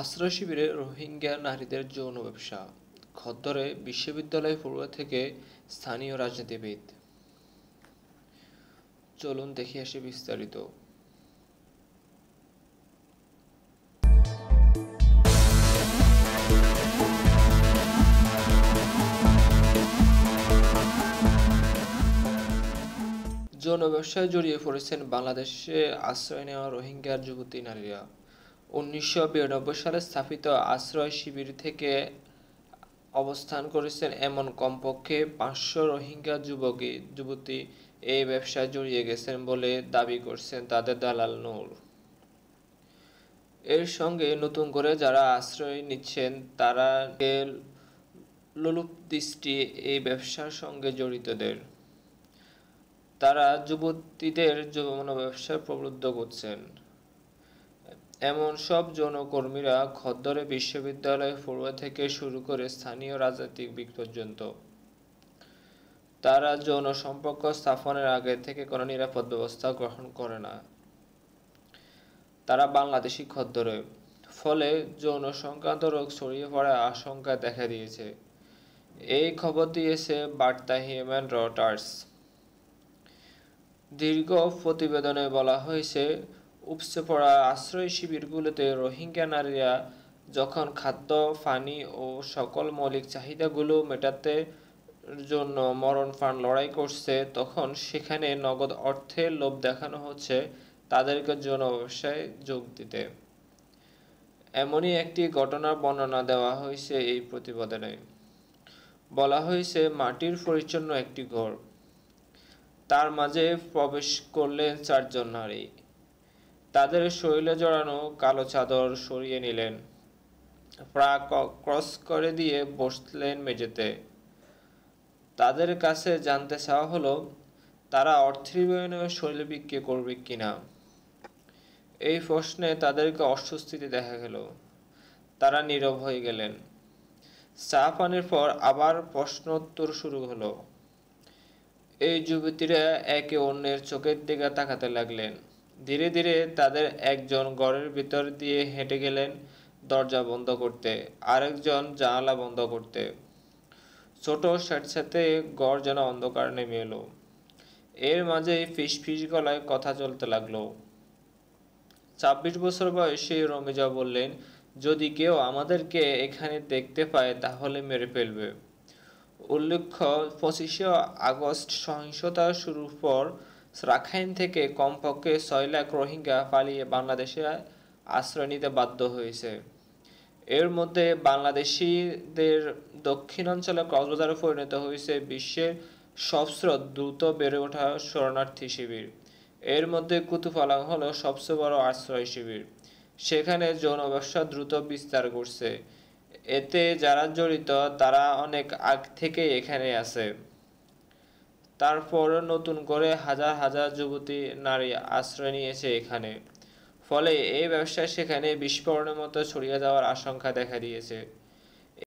আশ্রয় শিবিরে রোহিঙ্গা নারীদের যৌন ব্যবসা খদ্দরে বিশ্ববিদ্যালয় পড়ুয়া থেকে স্থানীয় রাজনীতিবিদ চলুন দেখে আসি বিস্তারিত যৌন ব্যবসায় জড়িয়ে পড়েছেন বাংলাদেশে আশ্রয় নেওয়া রোহিঙ্গার যুবতী নারীরা উনিশশো সালে স্থাপিত আশ্রয় শিবির থেকে অবস্থান করেছেন এমন কমপক্ষে পাঁচশো রোহিঙ্গা যুবকী যুবতী এই ব্যবসায় জড়িয়ে গেছেন বলে দাবি করছেন তাদের দালাল নূর এর সঙ্গে নতুন করে যারা আশ্রয় নিচ্ছেন তারা লুলুপ দৃষ্টি এই ব্যবসার সঙ্গে জড়িতদের তারা যুবতীদের যৌন ব্যবসায় প্রবৃদ্ধ করছেন এমন সব যৌনকর্মীরা খদ্দরে বিশ্ববিদ্যালয় ফড়ুয়া থেকে শুরু করে স্থানীয় রাজনৈতিক দিক পর্যন্ত তারা যৌন সম্পর্ক স্থাপনের আগে থেকে কোনো নিরাপদ ব্যবস্থা গ্রহণ করে না তারা বাংলাদেশি খদ্দরে ফলে যৌন সংক্রান্ত রোগ ছড়িয়ে পড়ার আশঙ্কা দেখা দিয়েছে এই খবর দিয়েছে বার্তা হিউম্যান রটার্স দীর্ঘ প্রতিবেদনে বলা হয়েছে উপচে পড়া আশ্রয় শিবিরগুলোতে রোহিঙ্গা নারীরা যখন খাদ্য পানি ও সকল মৌলিক চাহিদাগুলো মেটাতে জন্য মরণ ফান লড়াই করছে তখন সেখানে নগদ অর্থে লোভ দেখানো হচ্ছে তাদেরকে জনব্যবসায় যোগ দিতে এমনই একটি ঘটনার বর্ণনা দেওয়া হয়েছে এই প্রতিবেদনে বলা হয়েছে মাটির পরিচ্ছন্ন একটি ঘর তার মাঝে প্রবেশ করলেন চারজন নারী তাদের শরীরে জড়ানো কালো চাদর সরিয়ে নিলেন প্রা ক্রস করে দিয়ে বসলেন মেঝেতে তাদের কাছে জানতে চাওয়া হলো তারা অর্থবিবয়নে শরীর বিক্রি করবে কিনা এই প্রশ্নে তাদেরকে অস্বস্তিতে দেখা গেল তারা নীরব হয়ে গেলেন চা পানির পর আবার প্রশ্নোত্তর শুরু হলো এই যুবতীরা একে অন্যের চোখের দিকে তাকাতে লাগলেন ধীরে ধীরে তাদের একজন ঘরের ভিতর দিয়ে হেঁটে গেলেন দরজা বন্ধ করতে আরেকজন জানালা বন্ধ করতে ছোট স্যাঁতস্যাঁতে ঘর যেন অন্ধকার নেমে এলো এর মাঝে ফিস ফিস গলায় কথা চলতে লাগলো ছাব্বিশ বছর বয়সে রমেজা বললেন যদি কেউ আমাদেরকে এখানে দেখতে পায় তাহলে মেরে ফেলবে উল্লেখ্য পঁচিশে আগস্ট সহিংসতা শুরুর পর রাখাইন থেকে কমপক্ষে ছয় লাখ রোহিঙ্গা পালিয়ে বাংলাদেশে আশ্রয় নিতে বাধ্য হয়েছে এর মধ্যে বাংলাদেশিদের দক্ষিণাঞ্চলে কক্সবাজারে পরিণত হয়েছে বিশ্বের সবস্রোত দ্রুত বেড়ে ওঠা শরণার্থী শিবির এর মধ্যে কুতুফালাং হলো সবচেয়ে বড় আশ্রয় শিবির সেখানে যৌন ব্যবসা দ্রুত বিস্তার করছে এতে যারা জড়িত তারা অনেক আগ থেকে এখানে আছে তারপর নতুন করে হাজার হাজার যুবতী নারী আশ্রয় নিয়েছে এখানে ফলে এই ব্যবসা সেখানে বিস্ফোরণের মতো ছড়িয়ে যাওয়ার আশঙ্কা দেখা দিয়েছে